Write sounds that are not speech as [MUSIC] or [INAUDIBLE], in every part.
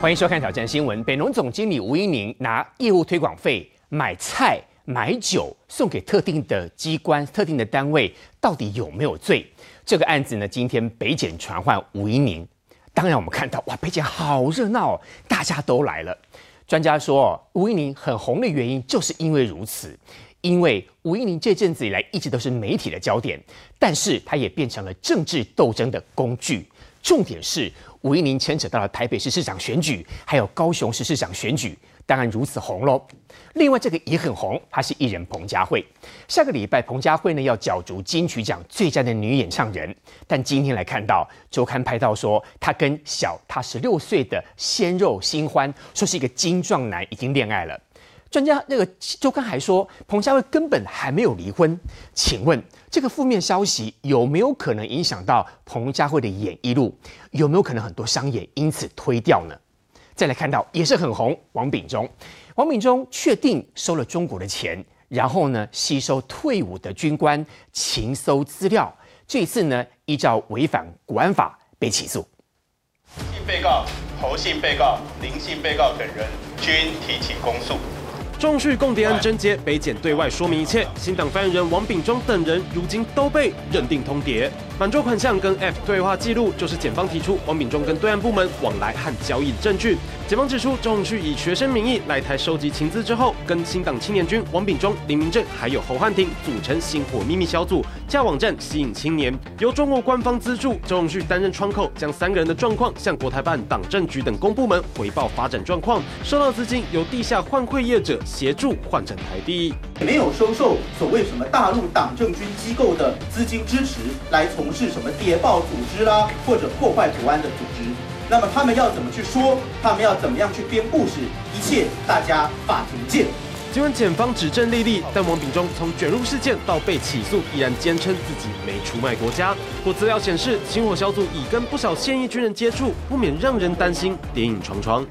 欢迎收看《挑战新闻》。北农总经理吴一宁拿业务推广费买菜、买酒送给特定的机关、特定的单位，到底有没有罪？这个案子呢？今天北检传唤吴一宁。当然，我们看到哇，北检好热闹，大家都来了。专家说，吴一宁很红的原因就是因为如此，因为吴一宁这阵子以来一直都是媒体的焦点，但是他也变成了政治斗争的工具。重点是。吴一宁牵扯到了台北市市长选举，还有高雄市市长选举，当然如此红喽。另外，这个也很红，他是艺人彭佳慧。下个礼拜彭佳慧呢要角逐金曲奖最佳的女演唱人，但今天来看到周刊拍到说，她跟小她十六岁的鲜肉新欢，说是一个精壮男已经恋爱了。专家那个周刊还说彭佳慧根本还没有离婚，请问这个负面消息有没有可能影响到彭佳慧的演艺路？有没有可能很多商演因此推掉呢？再来看到也是很红，王炳忠，王炳忠确定收了中国的钱，然后呢吸收退伍的军官，情搜资料，这次呢依照违反国安法被起诉。被告侯姓被告、林姓被告等人均提起公诉。中续共谍案侦结，北检对外说明一切。新党发言人王炳忠等人，如今都被认定通谍。满桌款项跟 F 对话记录，就是检方提出王炳忠跟对岸部门往来和交易的证据。检方指出，周永旭以学生名义来台收集情资之后，跟新党青年军王炳忠、林明正还有侯汉廷组成“星火秘密小组”，架网站吸引青年，由中国官方资助，周永旭担任窗口，将三个人的状况向国台办、党政局等公部门回报发展状况。收到资金由地下换汇业者协助换成台币。没有收受所谓什么大陆党政军机构的资金支持，来从事什么谍报组织啦，或者破坏国安的组织。那么他们要怎么去说？他们要怎么样去编故事？一切大家法庭见。尽管检方指证莉莉，但王炳忠从卷入事件到被起诉，依然坚称自己没出卖国家。或资料显示，星火小组已跟不少现役军人接触，不免让人担心谍影重重。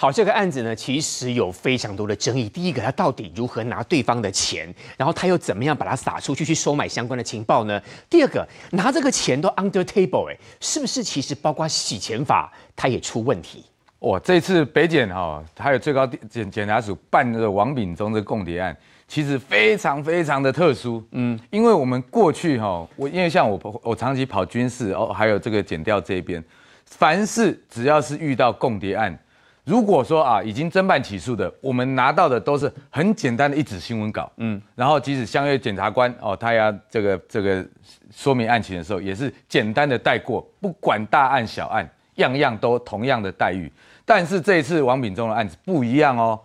好，这个案子呢，其实有非常多的争议。第一个，他到底如何拿对方的钱，然后他又怎么样把它撒出去去收买相关的情报呢？第二个，拿这个钱都 under table 哎，是不是其实包括洗钱法，他也出问题？哇，这次北检哈，还有最高检检察署办那个王炳忠的共谍案，其实非常非常的特殊。嗯，因为我们过去哈，我因为像我我长期跑军事哦，还有这个检调这边，凡是只要是遇到共谍案。如果说啊，已经侦办起诉的，我们拿到的都是很简单的一纸新闻稿，嗯，然后即使相约检察官哦，他要这个这个说明案情的时候，也是简单的带过，不管大案小案，样样都同样的待遇。但是这一次王炳忠的案子不一样哦，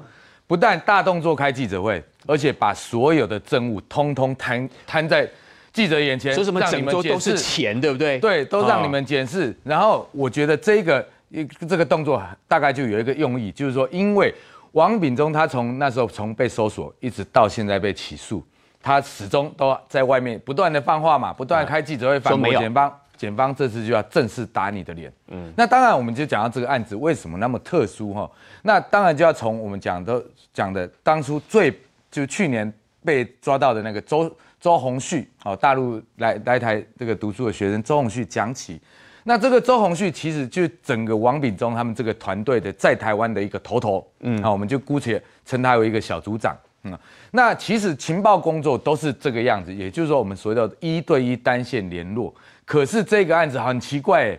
不但大动作开记者会，而且把所有的证物通通摊摊在记者眼前，让你们都是钱，对不对？对，都让你们检视。然后我觉得这个。一这个动作大概就有一个用意，就是说，因为王炳忠他从那时候从被搜索一直到现在被起诉，他始终都在外面不断的放话嘛，不断开记者会反驳。检方检方这次就要正式打你的脸。嗯。那当然，我们就讲到这个案子为什么那么特殊哈？那当然就要从我们讲的讲的当初最就去年被抓到的那个周周鸿旭哦，大陆来来台这个读书的学生周鸿旭讲起。那这个周鸿旭其实就整个王炳忠他们这个团队的在台湾的一个头头，嗯，好，我们就姑且称他为一个小组长，嗯，那其实情报工作都是这个样子，也就是说我们所谓的“一对一单线联络”，可是这个案子很奇怪。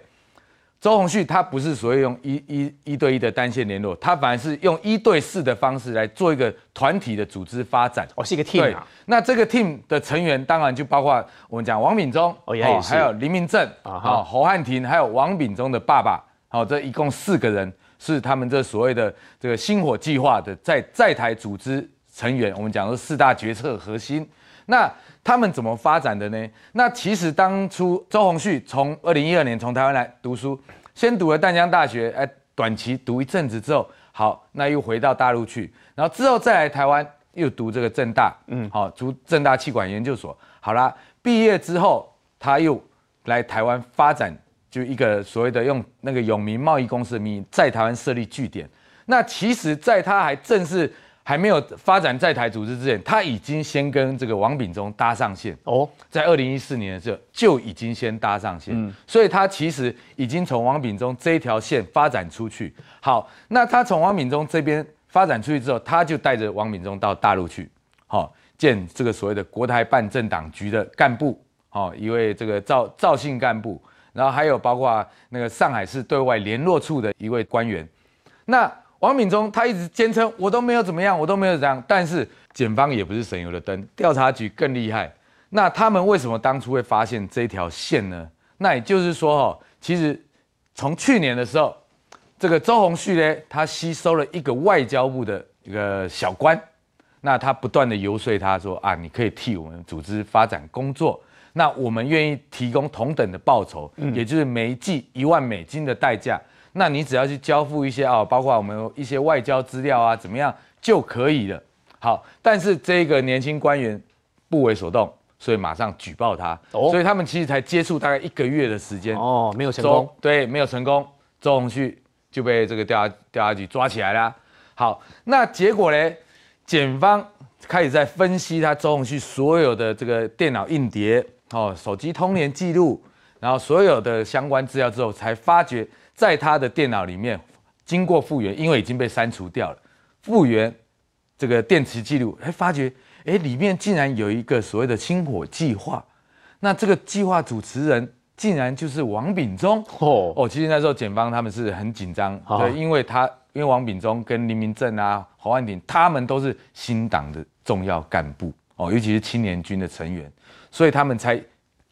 周鸿旭他不是所谓用一一一对一的单线联络，他反而是用一对四的方式来做一个团体的组织发展。哦，是一个 team。那这个 team 的成员当然就包括我们讲王炳忠，哦，也还有林明正啊，侯汉廷，还有王炳忠的爸爸。好，这一共四个人是他们这所谓的这个星火计划的在在台组织成员。我们讲说四大决策核心。那他们怎么发展的呢？那其实当初周鸿旭从二零一二年从台湾来读书，先读了淡江大学，哎，短期读一阵子之后，好，那又回到大陆去，然后之后再来台湾又读这个正大，嗯，好，读正大气管研究所。好啦，毕业之后他又来台湾发展，就一个所谓的用那个永明贸易公司的名在台湾设立据点。那其实，在他还正式还没有发展在台组织之前，他已经先跟这个王炳忠搭上线哦，在二零一四年的时候就已经先搭上线，嗯，所以他其实已经从王炳忠这条线发展出去。好，那他从王炳忠这边发展出去之后，他就带着王炳忠到大陆去，好，见这个所谓的国台办政党局的干部，哦，一位这个赵赵姓干部，然后还有包括那个上海市对外联络处的一位官员，那。王敏忠他一直坚称我都没有怎么样，我都没有怎样。但是检方也不是省油的灯，调查局更厉害。那他们为什么当初会发现这条线呢？那也就是说，哈，其实从去年的时候，这个周鸿旭呢，他吸收了一个外交部的一个小官，那他不断的游说他说啊，你可以替我们组织发展工作，那我们愿意提供同等的报酬，也就是每季一万美金的代价。那你只要去交付一些啊，包括我们一些外交资料啊，怎么样就可以了。好，但是这个年轻官员不为所动，所以马上举报他。哦，所以他们其实才接触大概一个月的时间。哦，没有成功。对，没有成功。周鸿旭就被这个调查调查局抓起来了。好，那结果呢？检方开始在分析他周鸿旭所有的这个电脑硬碟、哦，手机通联记录，然后所有的相关资料之后，才发觉。在他的电脑里面，经过复原，因为已经被删除掉了，复原这个电池记录，哎，发觉，哎，里面竟然有一个所谓的“星火计划”，那这个计划主持人竟然就是王炳忠。哦哦，其实那时候检方他们是很紧张，对，因为他因为王炳忠跟林明正啊、侯焕鼎他们都是新党的重要干部，哦，尤其是青年军的成员，所以他们才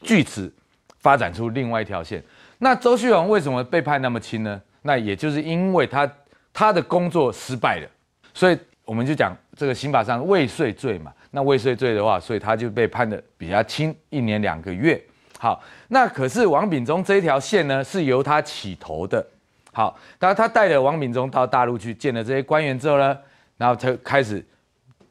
据此发展出另外一条线。那周旭荣为什么被判那么轻呢？那也就是因为他他的工作失败了，所以我们就讲这个刑法上未遂罪嘛。那未遂罪的话，所以他就被判的比较轻，一年两个月。好，那可是王炳忠这一条线呢，是由他起头的。好，然他带着王炳忠到大陆去见了这些官员之后呢，然后才开始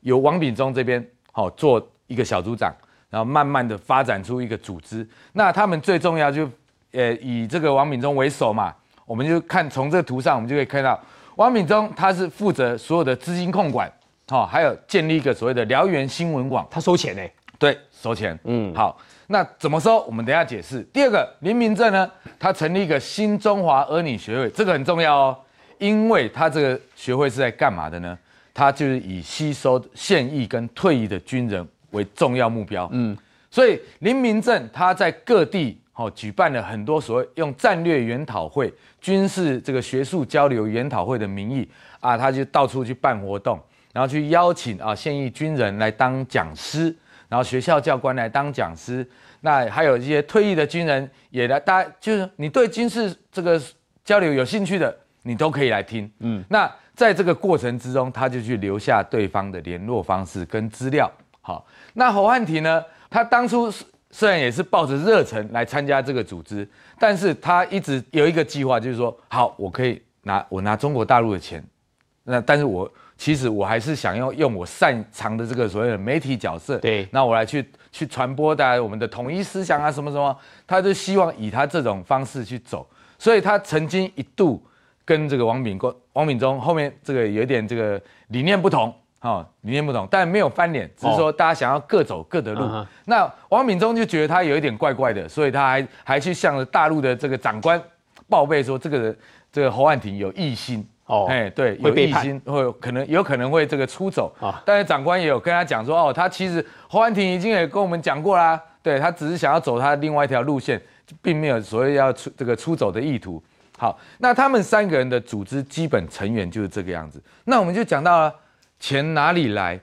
由王炳忠这边好做一个小组长，然后慢慢的发展出一个组织。那他们最重要就。呃，以这个王敏忠为首嘛，我们就看从这个图上，我们就可以看到，王敏忠他是负责所有的资金控管，好，还有建立一个所谓的燎原新闻网，他收钱呢？对，收钱，嗯，好，那怎么收？我们等下解释。第二个林明正呢，他成立一个新中华儿女学会，这个很重要哦，因为他这个学会是在干嘛的呢？他就是以吸收现役跟退役的军人为重要目标，嗯，所以林明正他在各地。好，举办了很多所谓用战略研讨会、军事这个学术交流研讨会的名义啊，他就到处去办活动，然后去邀请啊现役军人来当讲师，然后学校教官来当讲师，那还有一些退役的军人也来，大家就是你对军事这个交流有兴趣的，你都可以来听。嗯，那在这个过程之中，他就去留下对方的联络方式跟资料。好，那侯汉廷呢，他当初虽然也是抱着热忱来参加这个组织，但是他一直有一个计划，就是说，好，我可以拿我拿中国大陆的钱，那但是我其实我还是想要用我擅长的这个所谓的媒体角色，对，那我来去去传播大家我们的统一思想啊，什么什么，他就希望以他这种方式去走，所以他曾经一度跟这个王敏光、王敏忠后面这个有点这个理念不同。好，你听不懂，但没有翻脸，只是说大家想要各走各的路。那王敏忠就觉得他有一点怪怪的，所以他还还去向大陆的这个长官报备，说这个人这个侯汉廷有异心。哦，哎，对，有异心，或可能有可能会这个出走啊。但是长官也有跟他讲说，哦，他其实侯汉廷已经也跟我们讲过啦，对他只是想要走他另外一条路线，并没有所谓要出这个出走的意图。好，那他们三个人的组织基本成员就是这个样子。那我们就讲到了。钱哪里来？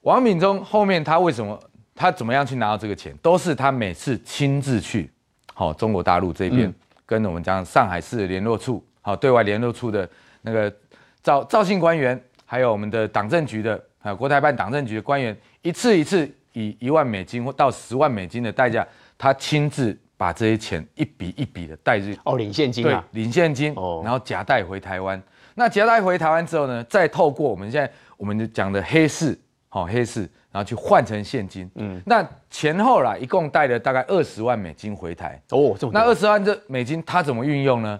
王敏忠后面他为什么他怎么样去拿到这个钱？都是他每次亲自去，好中国大陆这边跟我们讲上海市联络处，好对外联络处的那个赵赵姓官员，还有我们的党政局的啊国台办党政局的官员，一次一次以一万美金或到十万美金的代价，他亲自把这些钱一笔一笔的带入哦，领现金啊，领现金哦，然后夹带回台湾。那夹带回台湾之后呢，再透过我们现在。我们就讲的黑市，好黑市，然后去换成现金。嗯，那前后啦，一共带了大概二十万美金回台。哦，那二十万这美金他怎么运用呢？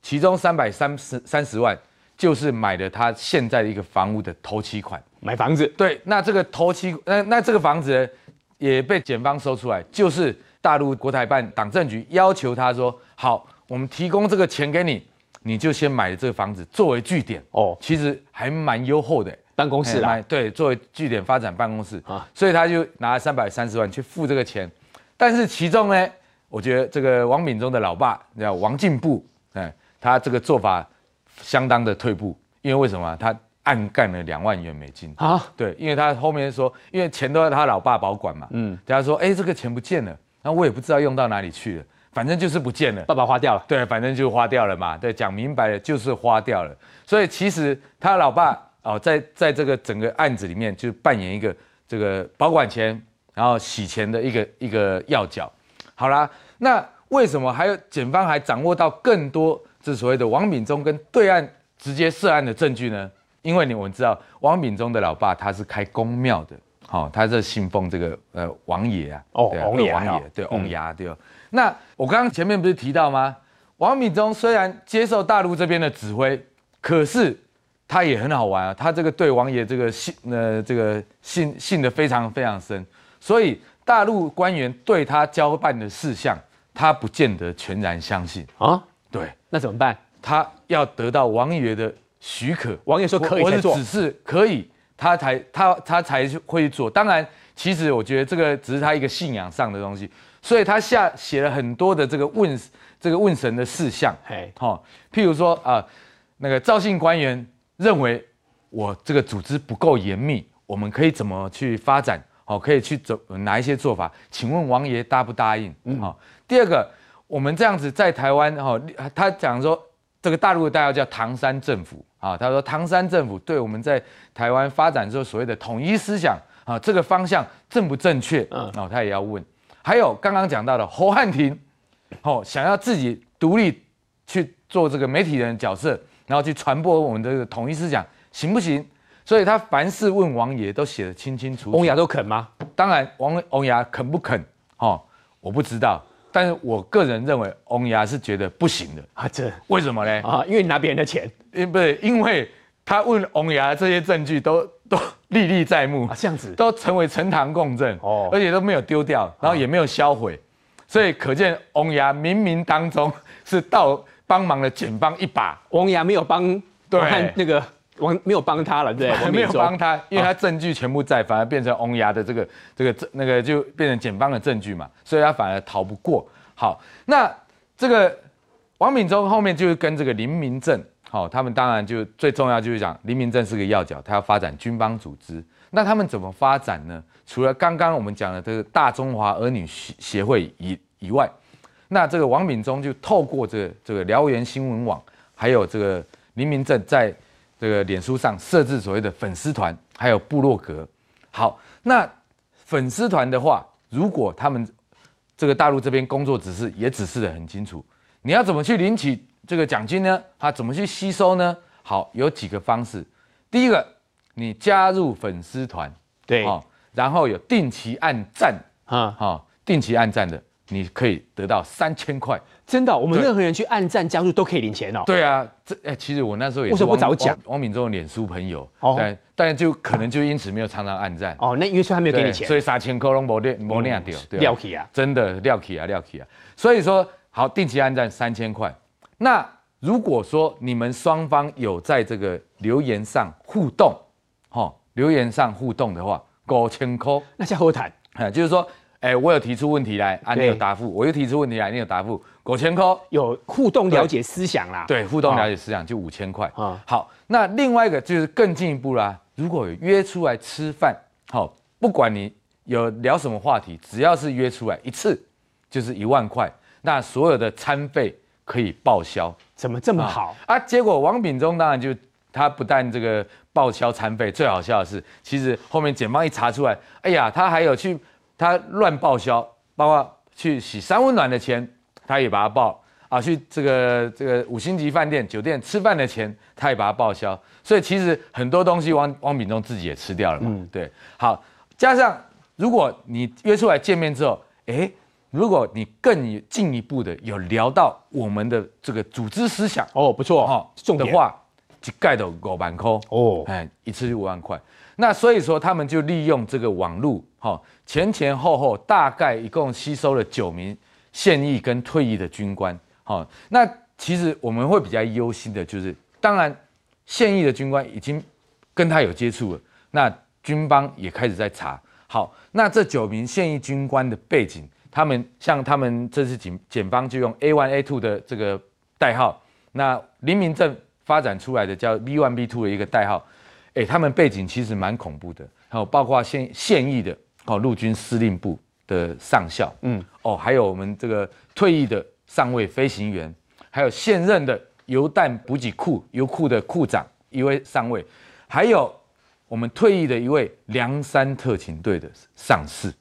其中三百三十三十万就是买了他现在的一个房屋的头期款。买房子？对。那这个头期，那那这个房子也被检方收出来，就是大陆国台办党政局要求他说，好，我们提供这个钱给你，你就先买了这个房子作为据点。哦，其实还蛮优厚的。办公室啊，对，作为据点发展办公室啊，所以他就拿三百三十万去付这个钱，但是其中呢，我觉得这个王敏忠的老爸叫王进步，哎，他这个做法相当的退步，因为为什么？他暗干了两万元美金啊，对，因为他后面说，因为钱都要他老爸保管嘛，嗯，等他说，哎，这个钱不见了，那我也不知道用到哪里去了，反正就是不见了，爸爸花掉了，对，反正就花掉了嘛，对，讲明白了就是花掉了，所以其实他老爸。哦，在在这个整个案子里面，就扮演一个这个保管钱，然后洗钱的一个一个要角。好啦，那为什么还有检方还掌握到更多，是所谓的王敏忠跟对岸直接涉案的证据呢？因为你我们知道，王敏忠的老爸他是开公庙的，好，他是信奉这个呃王爷啊，哦，王爷对，王爷对。那我刚刚前面不是提到吗？王敏忠虽然接受大陆这边的指挥，可是。他也很好玩啊，他这个对王爷这个信，呃，这个信信的非常非常深，所以大陆官员对他交办的事项，他不见得全然相信啊。对，那怎么办？他要得到王爷的许可，王爷说可以做，只是可以，他才他他才会做。当然，其实我觉得这个只是他一个信仰上的东西，所以他下写了很多的这个问这个问神的事项，哎哈，譬如说啊，那个赵姓官员。认为我这个组织不够严密，我们可以怎么去发展？好，可以去走哪一些做法？请问王爷答不答应？嗯，好。第二个，我们这样子在台湾，哈，他讲说这个大陆的大家叫唐山政府，啊，他说唐山政府对我们在台湾发展之候所谓的统一思想，啊，这个方向正不正确？嗯，哦，他也要问。还有刚刚讲到的侯汉廷，哦，想要自己独立去做这个媒体人的角色。然后去传播我们的统一思想，行不行？所以他凡事问王爷都写得清清楚。楚。翁牙都肯吗？当然，王翁牙肯不肯？哦，我不知道，但是我个人认为翁牙是觉得不行的啊。这为什么呢？啊，因为你拿别人的钱，因为因为他问翁牙这些证据都都历历在目啊，这样子都成为呈堂供证哦，而且都没有丢掉，然后也没有销毁，所以可见翁牙冥冥当中是到。帮忙了警方一把，翁牙没有帮，对，那个王没有帮他了，对 [LAUGHS] 没有帮他，因为他证据全部在，反而变成翁牙的这个这个那个就变成警方的证据嘛，所以他反而逃不过。好，那这个王敏忠后面就是跟这个林明正，好，他们当然就最重要就是讲林明正是个要角，他要发展军方组织，那他们怎么发展呢？除了刚刚我们讲的这个大中华儿女协协会以以外。那这个王炳忠就透过这这个辽源新闻网，还有这个林明正，在这个脸书上设置所谓的粉丝团，还有部落格。好，那粉丝团的话，如果他们这个大陆这边工作指示也指示的很清楚，你要怎么去领取这个奖金呢？他怎么去吸收呢？好，有几个方式。第一个，你加入粉丝团，对，然后有定期按赞，嗯，好，定期按赞的。你可以得到三千块，真的，我们任何人去按赞加入都可以领钱哦。对啊，这哎，其实我那时候也不是不早讲？王敏忠的脸书朋友，哦、但就可能就因此没有常常按赞。哦，那因为还没有给你钱，所以三千块拢没练，没练掉，掉起啊！真的掉起啊，掉起啊！所以说，好，定期按赞三千块。那如果说你们双方有在这个留言上互动，哈，留言上互动的话，五千块，那叫何谈？哎，就是说。哎，我有提出问题来，啊，你有答复；我又提出问题来，你有答复。狗钱抠有互动了解思想啦，对，互动了解思想就五千块啊。好，那另外一个就是更进一步啦，如果有约出来吃饭，好，不管你有聊什么话题，只要是约出来一次，就是一万块，那所有的餐费可以报销。怎么这么好啊？结果王炳忠当然就他不但这个报销餐费，最好笑的是，其实后面检方一查出来，哎呀，他还有去。他乱报销，包括去洗三温暖的钱，他也把他报啊，去这个这个五星级饭店酒店吃饭的钱，他也把他报销。所以其实很多东西，汪汪秉忠自己也吃掉了嘛。对，好，加上如果你约出来见面之后，哎，如果你更进一步的有聊到我们的这个组织思想哦，不错哈，重的话就盖到五万块哦，哎，一次就五万块。那所以说，他们就利用这个网络，哈，前前后后大概一共吸收了九名现役跟退役的军官，哈。那其实我们会比较忧心的就是，当然，现役的军官已经跟他有接触了，那军方也开始在查，好，那这九名现役军官的背景，他们像他们这次警检方就用 A one A two 的这个代号，那黎明正发展出来的叫 B one B two 的一个代号。哎，他们背景其实蛮恐怖的，还有包括现现役的哦，陆军司令部的上校，嗯，哦，还有我们这个退役的上尉飞行员，还有现任的油弹补给库油库的库长一位上尉，还有我们退役的一位梁山特勤队的上士，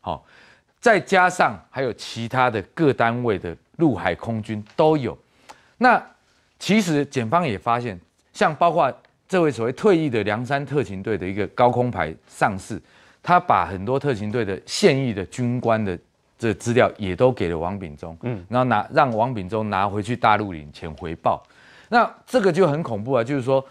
好，再加上还有其他的各单位的陆海空军都有，那其实检方也发现，像包括。这位所谓退役的梁山特勤队的一个高空牌上市，他把很多特勤队的现役的军官的这资料也都给了王炳忠，嗯，然后拿让王炳忠拿回去大陆领钱回报，那这个就很恐怖啊！就是说，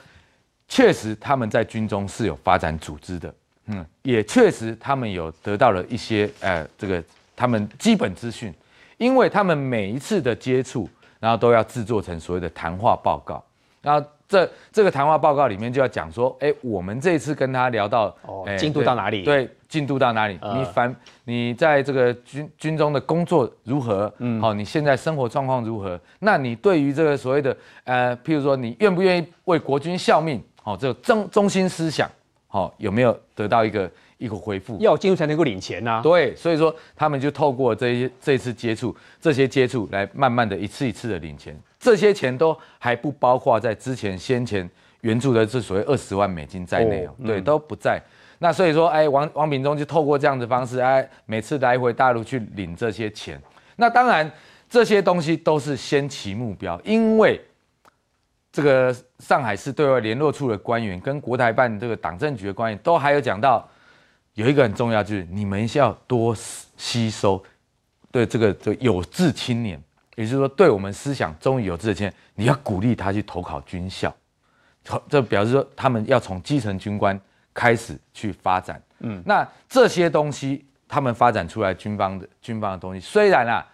确实他们在军中是有发展组织的，嗯，也确实他们有得到了一些呃这个他们基本资讯，因为他们每一次的接触，然后都要制作成所谓的谈话报告，那。这这个谈话报告里面就要讲说，哎，我们这次跟他聊到，哦，进度到哪里？对，进度到哪里？你反你在这个军军中的工作如何？嗯，好，你现在生活状况如何？那你对于这个所谓的，呃，譬如说你愿不愿意为国军效命？哦，这个中中心思想，哦，有没有得到一个一个回复？要进度才能够领钱呐。对，所以说他们就透过这些这一次接触，这些接触来慢慢的一次一次的领钱。这些钱都还不包括在之前先前援助的这所谓二十万美金在内哦，对，都不在。那所以说，哎，王王炳忠就透过这样的方式，哎，每次来回大陆去领这些钱。那当然，这些东西都是先期目标，因为这个上海市对外联络处的官员跟国台办这个党政局的官员都还有讲到，有一个很重要，就是你们要多吸收对这个这有志青年。也就是说，对我们思想终于有自信，你要鼓励他去投考军校，这表示说他们要从基层军官开始去发展。嗯，那这些东西他们发展出来军方的军方的东西，虽然啊，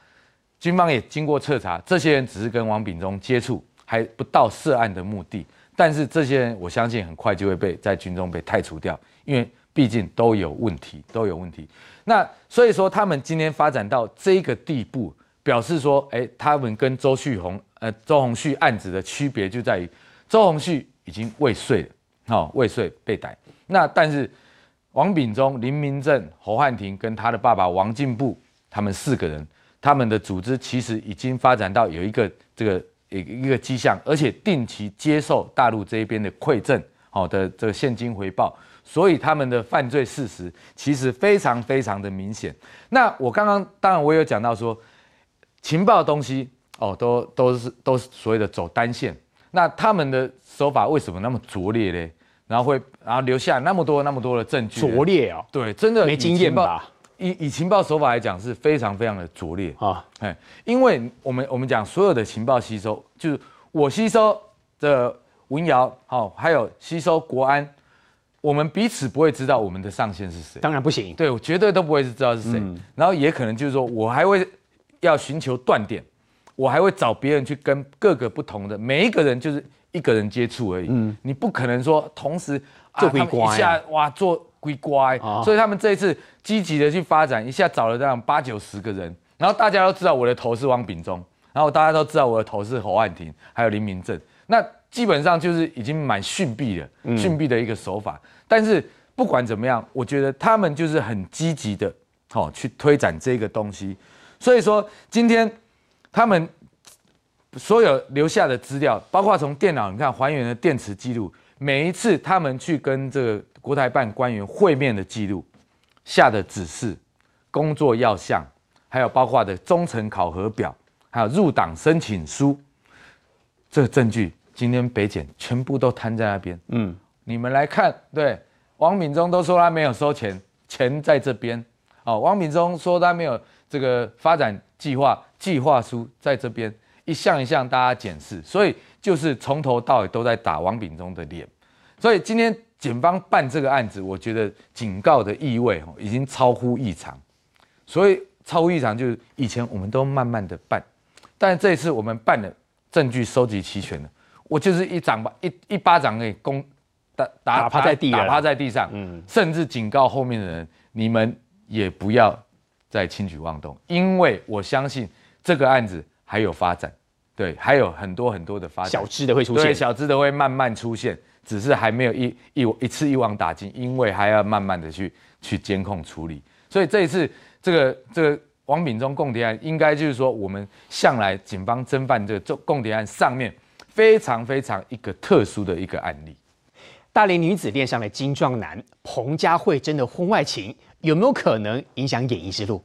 军方也经过彻查，这些人只是跟王炳忠接触，还不到涉案的目的。但是这些人，我相信很快就会被在军中被汰除掉，因为毕竟都有问题，都有问题。那所以说，他们今天发展到这个地步。表示说，哎，他们跟周旭红、呃，周鸿旭案子的区别就在于，周鸿旭已经未遂了，哦，未遂被逮。那但是，王炳忠、林明正、侯汉廷跟他的爸爸王进步，他们四个人，他们的组织其实已经发展到有一个这个一一个迹象，而且定期接受大陆这边的馈赠，好的这个现金回报，所以他们的犯罪事实其实非常非常的明显。那我刚刚当然我有讲到说。情报东西哦，都都是都是所谓的走单线。那他们的手法为什么那么拙劣呢？然后会，然后留下那么多那么多的证据。拙劣啊，对，真的没经验吧？以以情报手法来讲，是非常非常的拙劣啊。哎，因为我们我们讲所有的情报吸收，就是我吸收的文瑶，好，还有吸收国安，我们彼此不会知道我们的上线是谁。当然不行，对我绝对都不会知道是谁。然后也可能就是说我还会。要寻求断点，我还会找别人去跟各个不同的每一个人，就是一个人接触而已。嗯，你不可能说同时做龟龟，一下哇做龟龟，所以他们这一次积极的去发展，一下找了这样八九十个人。然后大家都知道我的头是汪炳忠，然后大家都知道我的头是侯汉廷，还有林明正。那基本上就是已经蛮逊币的，逊币的一个手法。但是不管怎么样，我觉得他们就是很积极的，好去推展这个东西。所以说，今天他们所有留下的资料，包括从电脑你看还原的电池记录，每一次他们去跟这个国台办官员会面的记录、下的指示、工作要项，还有包括的忠诚考核表，还有入党申请书，这个证据今天北检全部都摊在那边。嗯，你们来看，对，王炳忠都说他没有收钱，钱在这边。哦，王炳忠说他没有。这个发展计划计划书在这边一项一项大家检视，所以就是从头到尾都在打王炳忠的脸。所以今天警方办这个案子，我觉得警告的意味已经超乎异常。所以超乎异常就是以前我们都慢慢的办，但这一次我们办的证据收集齐全了，我就是一掌把一一巴掌给攻打打趴在地上，打趴在地上，嗯，甚至警告后面的人，你们也不要。在轻举妄动，因为我相信这个案子还有发展，对，还有很多很多的发，小枝的会出现，小枝的会慢慢出现，只是还没有一一一次一网打尽，因为还要慢慢的去去监控处理。所以这一次这个这个王炳忠供谍案，应该就是说我们向来警方侦办这个做供谍案上面非常非常一个特殊的一个案例。大连女子恋上了精壮男，彭佳慧真的婚外情。有没有可能影响演艺之路？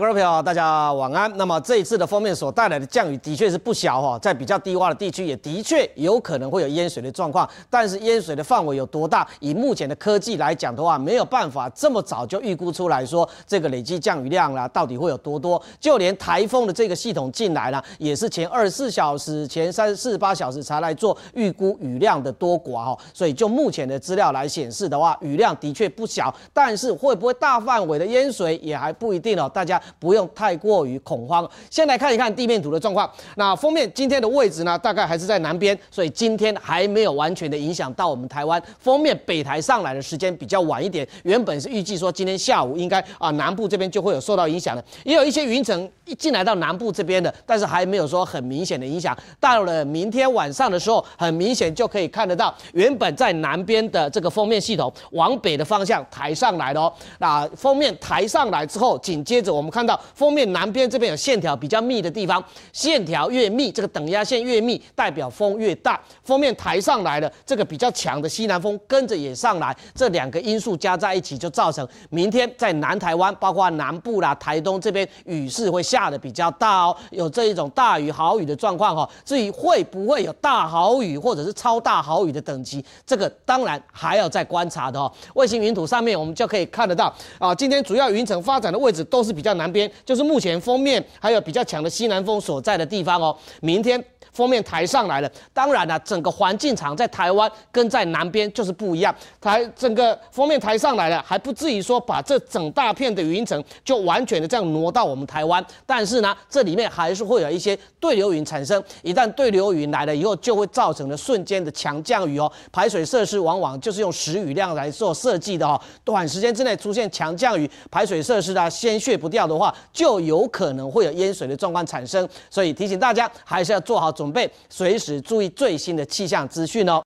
各位朋友，大家晚安。那么这一次的封面所带来的降雨的确是不小哈，在比较低洼的地区也的确有可能会有淹水的状况。但是淹水的范围有多大，以目前的科技来讲的话，没有办法这么早就预估出来说这个累计降雨量啦到底会有多多。就连台风的这个系统进来呢，也是前二十四小时、前三四十八小时才来做预估雨量的多寡哈。所以就目前的资料来显示的话，雨量的确不小，但是会不会大范围的淹水也还不一定哦，大家。不用太过于恐慌，先来看一看地面图的状况。那封面今天的位置呢，大概还是在南边，所以今天还没有完全的影响到我们台湾。封面北台上来的时间比较晚一点，原本是预计说今天下午应该啊南部这边就会有受到影响的，也有一些云层一进来到南部这边的，但是还没有说很明显的影响。到了明天晚上的时候，很明显就可以看得到，原本在南边的这个封面系统往北的方向抬上来了哦。那封面抬上来之后，紧接着我们。我们看到封面南边这边有线条比较密的地方，线条越密，这个等压线越密，代表风越大。封面抬上来的这个比较强的西南风跟着也上来，这两个因素加在一起，就造成明天在南台湾，包括南部啦、台东这边雨势会下的比较大哦，有这一种大雨、豪雨的状况哦。至于会不会有大豪雨或者是超大豪雨的等级，这个当然还要再观察的哦。卫星云图上面我们就可以看得到啊，今天主要云层发展的位置都是比较。南边就是目前封面还有比较强的西南风所在的地方哦。明天。封面抬上来了，当然呢，整个环境场在台湾跟在南边就是不一样。台整个封面抬上来了，还不至于说把这整大片的云层就完全的这样挪到我们台湾，但是呢，这里面还是会有一些对流云产生。一旦对流云来了以后，就会造成了瞬间的强降雨哦。排水设施往往就是用时雨量来做设计的哦，短时间之内出现强降雨，排水设施啊鲜血不掉的话，就有可能会有淹水的状况产生。所以提醒大家，还是要做好准。准备随时注意最新的气象资讯哦。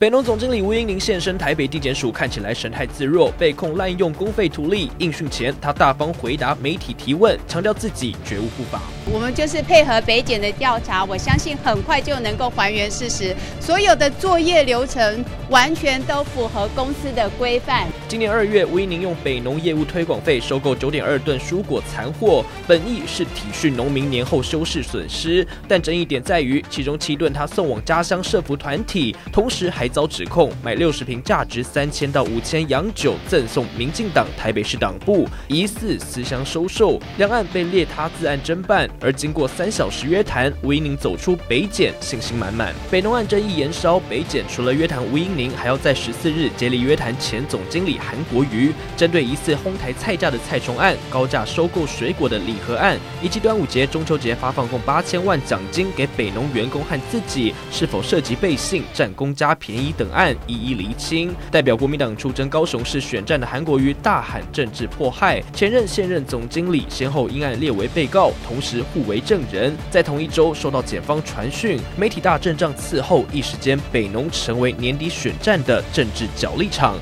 北农总经理吴英玲现身台北地检署，看起来神态自若。被控滥用公费图利，应讯前，他大方回答媒体提问，强调自己绝无不法。我们就是配合北检的调查，我相信很快就能够还原事实。所有的作业流程完全都符合公司的规范。今年二月，吴英玲用北农业务推广费收购九点二吨蔬果残货，本意是体恤农民年后收视损失，但争议点在于，其中七吨他送往家乡社服团体，同时还。遭指控买六十瓶价值三千到五千洋酒赠送民进党台北市党部，疑似私相收受，两岸被列他自案侦办。而经过三小时约谈，吴英宁走出北检信心满满。北农案争议延烧，北检除了约谈吴英宁，还要在十四日竭力约谈前总经理韩国瑜。针对疑似哄抬菜价的蔡崇案，高价收购水果的礼盒案，以及端午节、中秋节发放共八千万奖金给北农员工和自己，是否涉及背信、战功加贫？一等案一一厘清，代表国民党出征高雄市选战的韩国瑜大喊政治迫害，前任现任总经理先后因案列为被告，同时互为证人，在同一周收到检方传讯，媒体大阵仗伺候，一时间北农成为年底选战的政治角力场。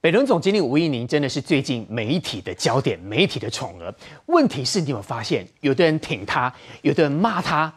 北农总经理吴益宁真的是最近媒体的焦点，媒体的宠儿。问题是，你有发现，有的人挺他，有的人骂他。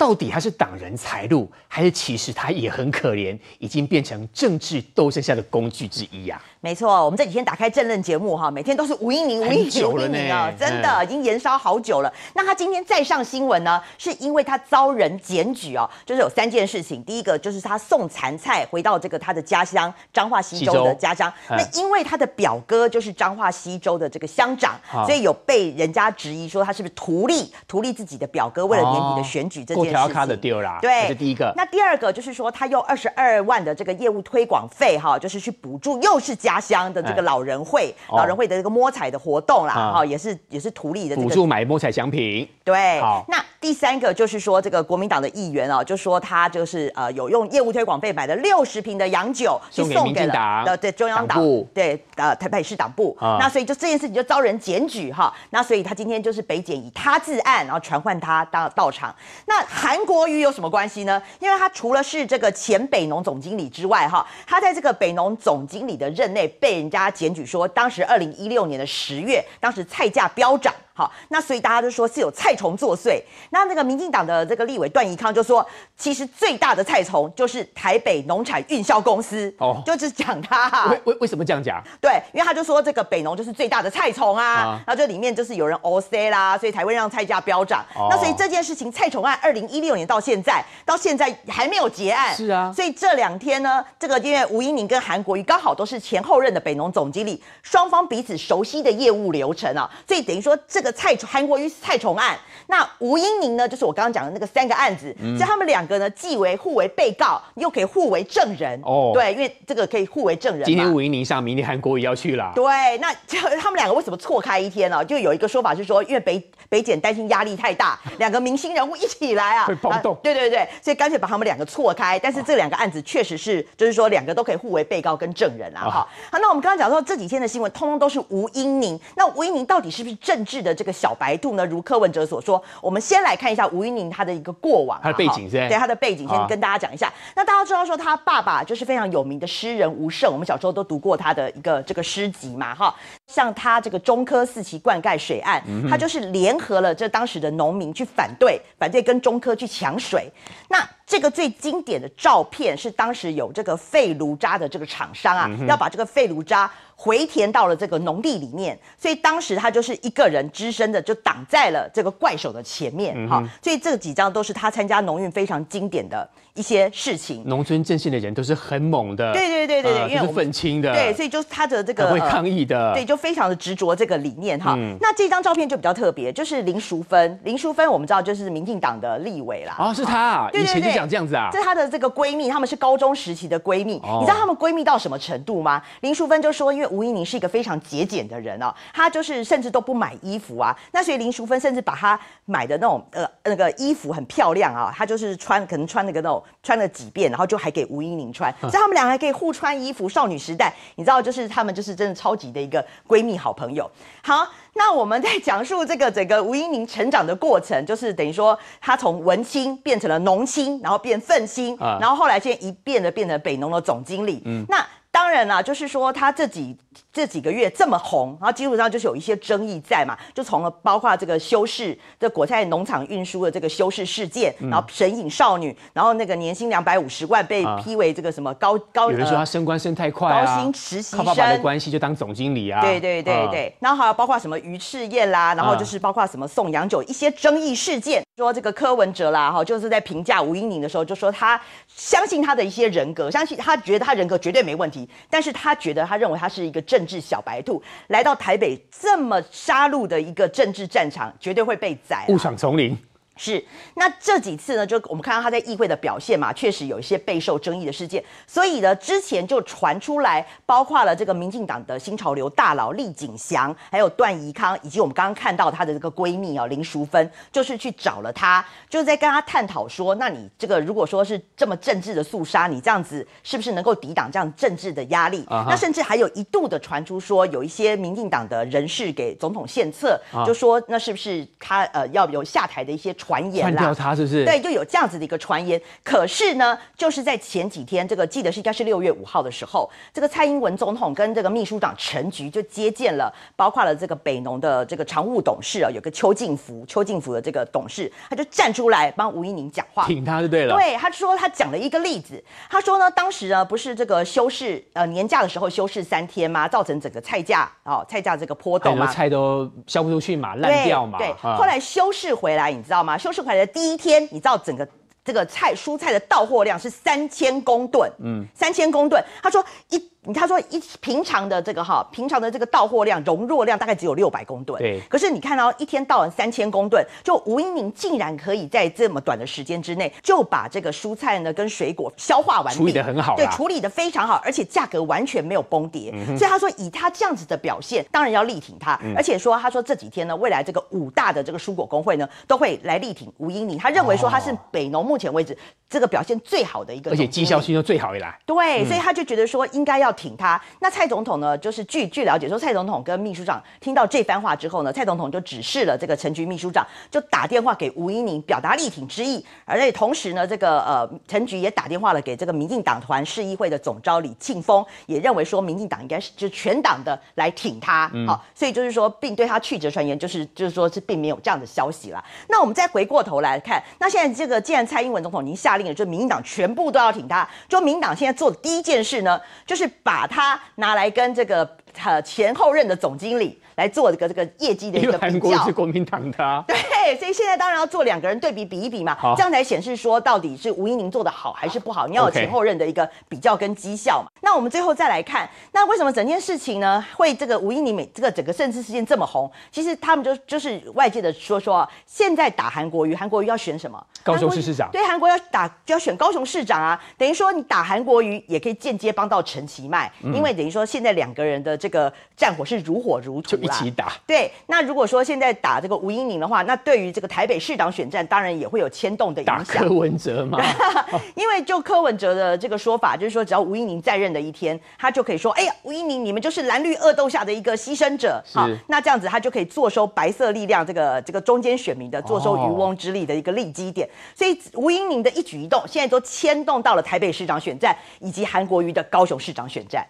到底他是挡人财路，还是其实他也很可怜，已经变成政治斗争下的工具之一呀？没错，我们这几天打开政论节目哈，每天都是吴英明、吴英明、吴啊，真的已经延烧好久了。那他今天再上新闻呢，是因为他遭人检举哦，就是有三件事情。第一个就是他送残菜回到这个他的家乡彰化西周的家乡，那因为他的表哥就是彰化西周的这个乡长，所以有被人家质疑说他是不是图利图利自己的表哥，为了年底的选举这件事。情。的啦，对，这是第一个。那第二个就是说他用二十二万的这个业务推广费哈，就是去补助又是假。家乡的这个老人会，老人会的这个摸彩的活动啦，哈，也是也是图利的。辅助买摸彩奖品。对，那第三个就是说，这个国民党的议员啊，就说他就是呃，有用业务推广费买的六十瓶的洋酒，送给了的党，对中央党部，对呃台北市党部。那所以就这件事情就遭人检举哈，那所以他今天就是北检以他自案，然后传唤他到到场。那韩国瑜有什么关系呢？因为他除了是这个前北农总经理之外，哈，他在这个北农总经理的任内。被人家检举说，当时二零一六年的十月，当时菜价飙涨。好，那所以大家就说是有菜虫作祟。那那个民进党的这个立委段宜康就说，其实最大的菜虫就是台北农产运销公司哦，就是讲他。为为为什么这样讲？对，因为他就说这个北农就是最大的菜虫啊，然后这里面就是有人 O C 啦，所以才会让菜价飙涨。那所以这件事情菜虫案二零一六年到现在，到现在还没有结案。是啊，所以这两天呢，这个因为吴英宁跟韩国瑜刚好都是前后任的北农总经理，双方彼此熟悉的业务流程啊，所以等于说这。这个蔡韩国瑜蔡崇案，那吴英宁呢？就是我刚刚讲的那个三个案子，所以他们两个呢，既为互为被告，又可以互为证人。哦，对，因为这个可以互为证人。今天吴英宁上，明天韩国瑜要去了。对，那他们两个为什么错开一天呢？就有一个说法是说，因为北北检担心压力太大，[LAUGHS] 两个明星人物一起来啊，会暴动。对对对，所以干脆把他们两个错开。但是这两个案子确实是，就是说两个都可以互为被告跟证人啊。好，那我们刚刚讲说这几天的新闻，通通都是吴英宁。那吴英宁到底是不是政治的？这个小白兔呢，如柯文哲所说，我们先来看一下吴怡宁他的一个过往，他的背景先，对他的背景先跟大家讲一下。那大家知道说，他爸爸就是非常有名的诗人吴胜，我们小时候都读过他的一个这个诗集嘛，哈，像他这个中科四期灌溉水案，他就是联合了这当时的农民去反对，反对跟中科去抢水。那这个最经典的照片是当时有这个废炉渣的这个厂商啊，要把这个废炉渣。回填到了这个农地里面，所以当时他就是一个人，只身的就挡在了这个怪手的前面，哈。所以这几张都是他参加农运非常经典的一些事情。农村阵线的人都是很猛的，对对对对对，都是愤青的，对，所以就是他的这个会抗议的，对，就非常的执着这个理念，哈。那这张照片就比较特别，就是林淑芬，林淑芬我们知道就是民进党的立委啦，啊，是他，对，以前就讲这样子啊，是他的这个闺蜜，他们是高中时期的闺蜜，你知道他们闺蜜到什么程度吗？林淑芬就说，因为。吴英宁是一个非常节俭的人哦，她就是甚至都不买衣服啊。那所以林淑芬甚至把她买的那种呃那个衣服很漂亮啊，她就是穿可能穿那个那种穿了几遍，然后就还给吴英宁穿。所以他们两个还可以互穿衣服。少女时代，你知道，就是他们就是真的超级的一个闺蜜好朋友。好，那我们在讲述这个整个吴英宁成长的过程，就是等于说她从文青变成了农青，然后变愤青，然后后来现在一变的变成北农的总经理。嗯，那。当然啦，就是说他这几这几个月这么红，然后基本上就是有一些争议在嘛，就从了包括这个修饰这国泰农场运输的这个修饰事件，然后神隐少女，然后那个年薪两百五十万被批为这个什么高高，有人说他升官升太快，高薪实习生靠爸爸的关系就当总经理啊，对对对对，然后还有包括什么鱼翅宴啦，然后就是包括什么送洋酒一些争议事件，说这个柯文哲啦哈，就是在评价吴英宁的时候就说他相信他的一些人格，相信他觉得他人格绝对没问题。但是他觉得，他认为他是一个政治小白兔，来到台北这么杀戮的一个政治战场，绝对会被宰。不想丛林。是，那这几次呢，就我们看到他在议会的表现嘛，确实有一些备受争议的事件。所以呢，之前就传出来，包括了这个民进党的新潮流大佬厉景祥，还有段宜康，以及我们刚刚看到他的这个闺蜜啊林淑芬，就是去找了他，就在跟他探讨说，那你这个如果说是这么政治的肃杀，你这样子是不是能够抵挡这样政治的压力？那甚至还有一度的传出说，有一些民进党的人士给总统献策，就说那是不是他呃要有下台的一些。传言啦，是不是？对，就有这样子的一个传言。可是呢，就是在前几天，这个记得是应该是六月五号的时候，这个蔡英文总统跟这个秘书长陈菊就接见了，包括了这个北农的这个常务董事啊，有个邱静福，邱静福的这个董事，他就站出来帮吴一宁讲话，挺他就对了。对，他说他讲了一个例子，他说呢，当时呢不是这个休市，呃，年假的时候休市三天吗？造成整个菜价哦，菜价这个波动，嘛，菜都销不出去嘛，烂掉嘛。对，对。后来休市回来，你知道吗？收市回来的第一天，你知道整个这个菜蔬菜的到货量是三千公吨，嗯，三千公吨。他说一。他说一平常的这个哈，平常的这个到货量、容弱量大概只有六百公吨。对。可是你看到一天到晚三千公吨，就吴英宁竟然可以在这么短的时间之内就把这个蔬菜呢跟水果消化完。处理得很好。对，处理得非常好，而且价格完全没有崩跌。所以他说以他这样子的表现，当然要力挺他。而且说他说这几天呢，未来这个五大的这个蔬果工会呢都会来力挺吴英宁。他认为说他是北农目前为止这个表现最好的一个，而且绩效性又最好一来。对，所以他就觉得说应该要。挺他，那蔡总统呢？就是据据了解，说蔡总统跟秘书长听到这番话之后呢，蔡总统就指示了这个陈局秘书长，就打电话给吴英宁表达力挺之意，而且同时呢，这个呃陈局也打电话了给这个民进党团市议会的总召李庆峰，也认为说民进党应该是就全党的来挺他，好，所以就是说，并对他曲折传言，就是就是说是并没有这样的消息了。那我们再回过头来看，那现在这个既然蔡英文总统已经下令了，就民进党全部都要挺他，就民党现在做的第一件事呢，就是。把它拿来跟这个呃前后任的总经理。来做这个这个业绩的一个比较，韩国瑜是国民党的，[LAUGHS] 对，所以现在当然要做两个人对比比一比嘛，这样才显示说到底是吴英宁做的好还是不好，你要有前后任的一个比较跟绩效嘛。那我们最后再来看，那为什么整件事情呢会这个吴英宁每这个整个政治事件这么红？其实他们就就是外界的说说，现在打韩国瑜，韩国瑜要选什么？高雄市市长，对，韩国要打就要选高雄市长啊，等于说你打韩国瑜也可以间接帮到陈其迈，因为等于说现在两个人的这个战火是如火如。荼，一起打对，那如果说现在打这个吴英宁的话，那对于这个台北市长选战，当然也会有牵动的影响。打柯文哲吗？[LAUGHS] 因为就柯文哲的这个说法，就是说只要吴英宁在任的一天，他就可以说，哎呀，吴英宁，你们就是蓝绿恶斗下的一个牺牲者。好，那这样子，他就可以坐收白色力量这个这个中间选民的坐收渔翁之利的一个利基点。所以吴英宁的一举一动，现在都牵动到了台北市长选战，以及韩国瑜的高雄市长选战。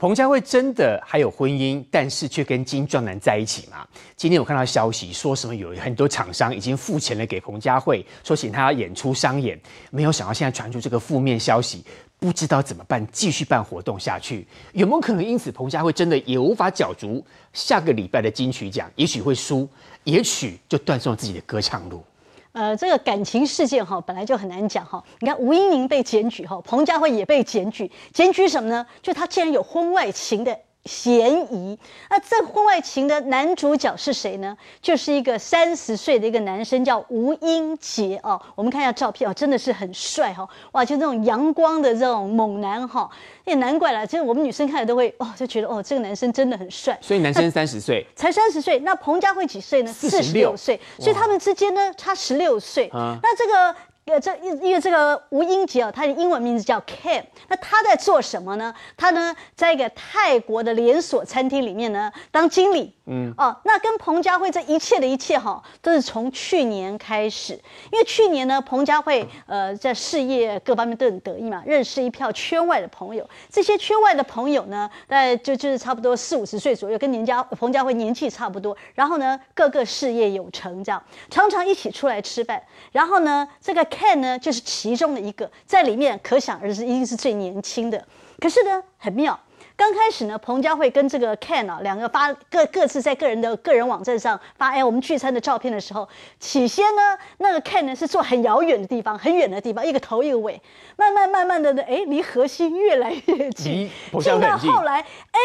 彭佳慧真的还有婚姻，但是却跟金壮男在一起吗？今天我看到消息，说什么有很多厂商已经付钱了给彭佳慧，说请她演出商演。没有想到现在传出这个负面消息，不知道怎么办，继续办活动下去有没有可能？因此，彭佳慧真的也无法角逐下个礼拜的金曲奖，也许会输，也许就断送自己的歌唱路。呃，这个感情事件哈，本来就很难讲哈。你看吴英宁被检举哈，彭佳慧也被检举，检举什么呢？就他竟然有婚外情的。嫌疑？那这婚外情的男主角是谁呢？就是一个三十岁的一个男生，叫吴英杰哦。我们看一下照片哦，真的是很帅哈！哇，就这种阳光的这种猛男哈，也难怪了。就是我们女生看了都会哦，就觉得哦，这个男生真的很帅。所以男生三十岁，才三十岁，那彭佳慧几岁呢？四十六岁，所以他们之间呢差十六岁。那这个。呃，这因为这个吴英杰啊，他的英文名字叫 Ken。那他在做什么呢？他呢，在一个泰国的连锁餐厅里面呢当经理。嗯哦，那跟彭佳慧这一切的一切哈，都是从去年开始。因为去年呢，彭佳慧呃在事业各方面都很得意嘛，认识一票圈外的朋友。这些圈外的朋友呢，概就就是差不多四五十岁左右，跟年家彭佳慧年纪差不多。然后呢，各个事业有成这样，常常一起出来吃饭。然后呢，这个。Ken 呢，就是其中的一个，在里面可想而知一定是最年轻的。可是呢，很妙，刚开始呢，彭佳慧跟这个 Ken 啊，两个发各各自在个人的个人网站上发哎，我们聚餐的照片的时候，起先呢，那个 Ken 呢是坐很遥远的地方，很远的地方，一个头一个尾，慢慢慢慢的呢，哎，离核心越来越近，近到后来，哎，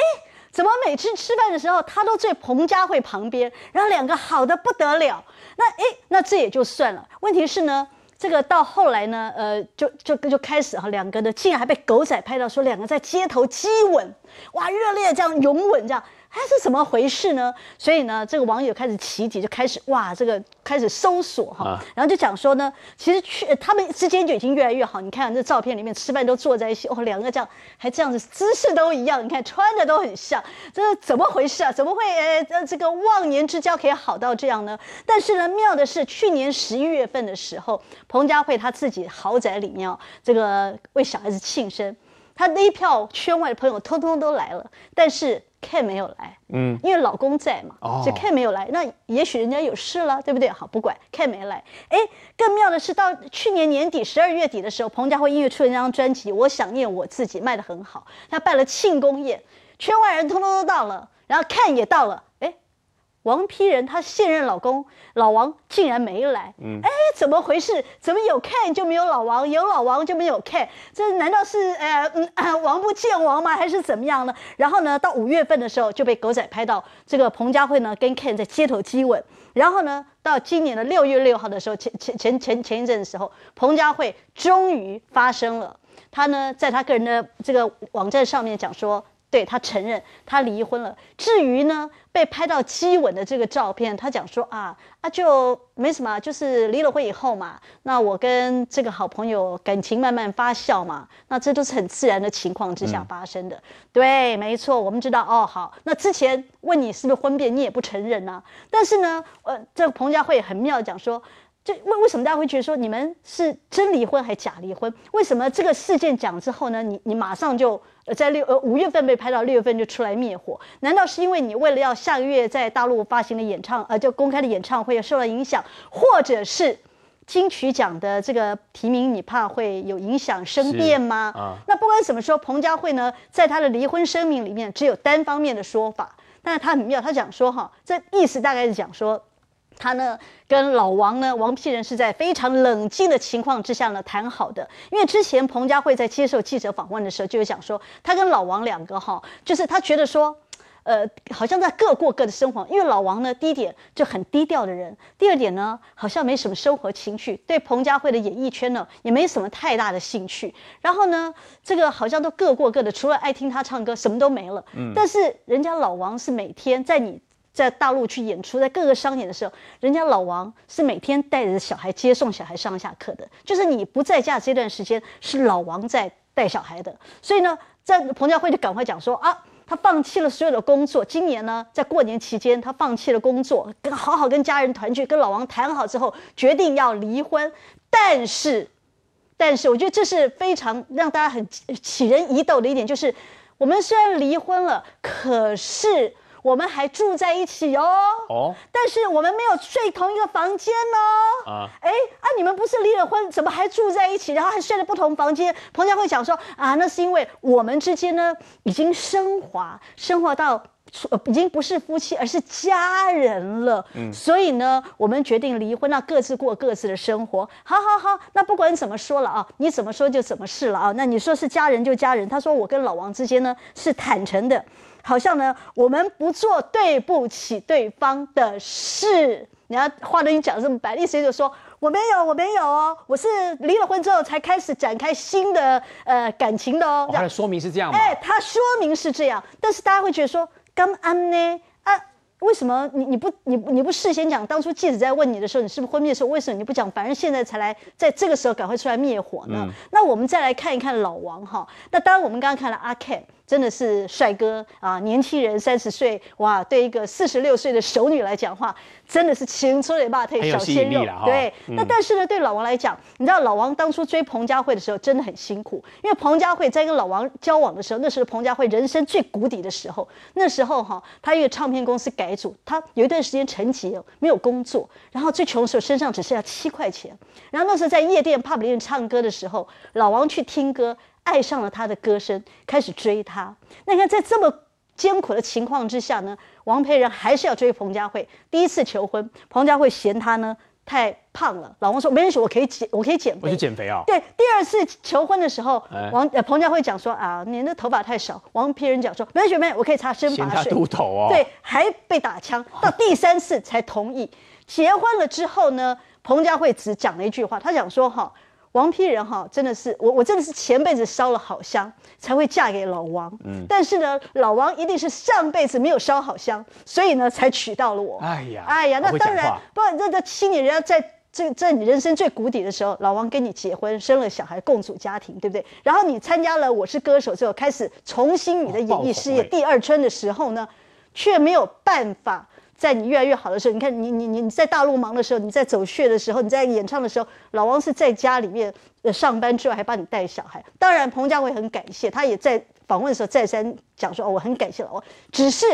怎么每次吃饭的时候他都在彭佳慧旁边，然后两个好的不得了，那哎，那这也就算了，问题是呢？这个到后来呢，呃，就就就开始哈，两个呢竟然还被狗仔拍到，说两个在街头激吻，哇，热烈这样拥吻这样。他是怎么回事呢？所以呢，这个网友开始起底，就开始哇，这个开始搜索哈，然后就讲说呢，其实去他们之间就已经越来越好。你看这照片里面吃饭都坐在一起，哦，两个这样还这样子姿势都一样，你看穿的都很像，这怎么回事啊？怎么会呃这这个忘年之交可以好到这样呢？但是呢，妙的是去年十一月份的时候，彭佳慧她自己豪宅里面哦，这个为小孩子庆生。他那一票圈外的朋友通通都来了，但是 Ken 没有来，嗯，因为老公在嘛，所以 Ken 没有来。那也许人家有事了，对不对？好，不管 Ken 没来，哎，更妙的是，到去年年底，十二月底的时候，彭佳慧音乐出了那张专辑《我想念我自己》，卖的很好，她办了庆功宴，圈外人通通都到了，然后 Ken 也到了。王批人，她现任老公老王竟然没来。嗯，哎，怎么回事？怎么有 Ken 就没有老王，有老王就没有 Ken？这难道是呃，王不见王吗？还是怎么样呢？然后呢，到五月份的时候就被狗仔拍到，这个彭佳慧呢跟 Ken 在街头激吻。然后呢，到今年的六月六号的时候，前前前前前一阵的时候，彭佳慧终于发声了，她呢在她个人的这个网站上面讲说。对他承认他离婚了，至于呢，被拍到激吻的这个照片，他讲说啊啊就没什么，就是离了婚以后嘛，那我跟这个好朋友感情慢慢发酵嘛，那这都是很自然的情况之下发生的。对，没错，我们知道哦，好，那之前问你是不是婚变，你也不承认呢，但是呢，呃，这个彭佳慧很妙讲说。就为为什么大家会觉得说你们是真离婚还是假离婚？为什么这个事件讲之后呢？你你马上就在六呃五月份被拍到六月份就出来灭火？难道是因为你为了要下个月在大陆发行的演唱呃就公开的演唱会受到影响，或者是金曲奖的这个提名你怕会有影响生变吗？啊，那不管怎么说，彭佳慧呢在她的离婚声明里面只有单方面的说法，但是她很妙，她讲说哈，这意思大概是讲说。他呢跟老王呢，王丕人是在非常冷静的情况之下呢谈好的。因为之前彭佳慧在接受记者访问的时候就有讲说，他跟老王两个哈，就是他觉得说，呃，好像在各过各的生活。因为老王呢，第一点就很低调的人，第二点呢，好像没什么生活情趣，对彭佳慧的演艺圈呢也没什么太大的兴趣。然后呢，这个好像都各过各的，除了爱听他唱歌，什么都没了。嗯。但是人家老王是每天在你。在大陆去演出，在各个商演的时候，人家老王是每天带着小孩接送小孩上下课的，就是你不在家这段时间是老王在带小孩的。所以呢，在彭佳慧就赶快讲说啊，他放弃了所有的工作，今年呢在过年期间他放弃了工作，跟好好跟家人团聚，跟老王谈好之后决定要离婚。但是，但是我觉得这是非常让大家很起人疑窦的一点，就是我们虽然离婚了，可是。我们还住在一起哦，但是我们没有睡同一个房间哦。啊，哎啊，你们不是离了婚，怎么还住在一起，然后还睡了不同房间？彭佳慧讲说啊，那是因为我们之间呢已经升华，升华到已经不是夫妻，而是家人了。嗯，所以呢，我们决定离婚，那各自过各自的生活。好好好，那不管怎么说了啊，你怎么说就怎么是了啊。那你说是家人就家人，他说我跟老王之间呢是坦诚的。好像呢，我们不做对不起对方的事。然后话都已经讲的这么白，意思就是说我没有，我没有哦，我是离了婚之后才开始展开新的呃感情的哦。的说明是这样。哎，他说明是这样，但是大家会觉得说，刚安呢？啊，为什么你你不你你不事先讲？当初记者在问你的时候，你是不是昏迷的时候？为什么你不讲？反正现在才来，在这个时候赶快出来灭火呢？那我们再来看一看老王哈。那当然，我们刚刚看了阿 Ken。真的是帅哥啊，年轻人三十岁哇，对一个四十六岁的熟女来讲话，真的是青春也罢，退小鲜肉对。那但是呢，对老王来讲，你知道老王当初追彭佳慧的时候真的很辛苦，因为彭佳慧在跟老王交往的时候，那是彭佳慧人生最谷底的时候。那时候哈，他一个唱片公司改组，他有一段时间沉寂，没有工作，然后最穷的时候身上只剩下七块钱。然后那时候在夜店、pub 里面唱歌的时候，老王去听歌。爱上了他的歌声，开始追他。那你看在这么艰苦的情况之下呢，王培仁还是要追彭佳慧。第一次求婚，彭佳慧嫌他呢太胖了。老公说：“梅雪，我可以减，我可以减肥。”我去减肥啊！对，第二次求婚的时候，王呃彭佳慧讲说：“啊，你的头发太少。”王培仁讲说：“梅雪梅，我可以擦身发水。”秃头啊！对，还被打枪。[LAUGHS] 到第三次才同意结婚了之后呢，彭佳慧只讲了一句话，她讲说：“哈。”王批人哈，真的是我，我真的是前辈子烧了好香，才会嫁给老王。嗯，但是呢，老王一定是上辈子没有烧好香，所以呢才娶到了我。哎呀，哎呀，那当然，不，那那七年人家在这在你人生最谷底的时候，老王跟你结婚，生了小孩，共组家庭，对不对？然后你参加了《我是歌手》之后，开始重新你的演艺事业，第二春的时候呢，却没有办法。在你越来越好的时候，你看你你你你在大陆忙的时候，你在走穴的时候，你在演唱的时候，老王是在家里面上班之外还帮你带小孩。当然，彭佳慧很感谢，他也在访问的时候再三讲说哦，我很感谢老王。只是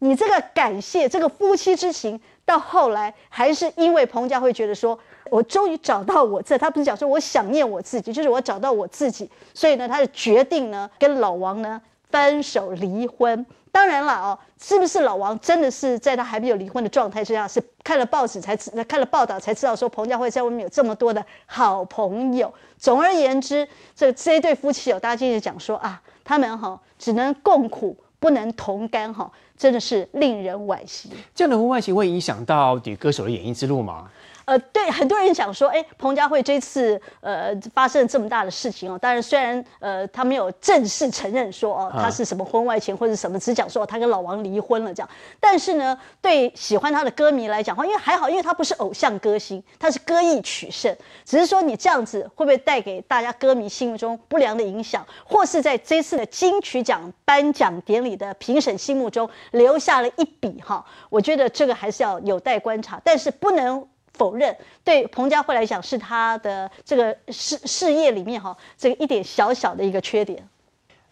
你这个感谢这个夫妻之情，到后来还是因为彭佳慧觉得说，我终于找到我这，他不是讲说我想念我自己，就是我找到我自己，所以呢，他就决定呢跟老王呢分手离婚。当然了哦，是不是老王真的是在他还没有离婚的状态之下，是看了报纸才知看了报道才知道说彭佳慧在外面有这么多的好朋友。总而言之，这这对夫妻有大家记者讲说啊，他们哈只能共苦不能同甘哈，真的是令人惋惜。这样的婚外情会影响到女歌手的演艺之路吗？呃，对，很多人讲说，哎，彭佳慧这次呃发生了这么大的事情哦。当然，虽然呃他没有正式承认说哦他是什么婚外情或者什么，只讲说他跟老王离婚了这样。但是呢，对喜欢他的歌迷来讲话，因为还好，因为他不是偶像歌星，他是歌艺取胜。只是说你这样子会不会带给大家歌迷心目中不良的影响，或是在这次的金曲奖颁奖典礼的评审心目中留下了一笔哈？我觉得这个还是要有待观察，但是不能。否认对彭佳慧来讲是他的这个事事业里面哈，这一点小小的一个缺点。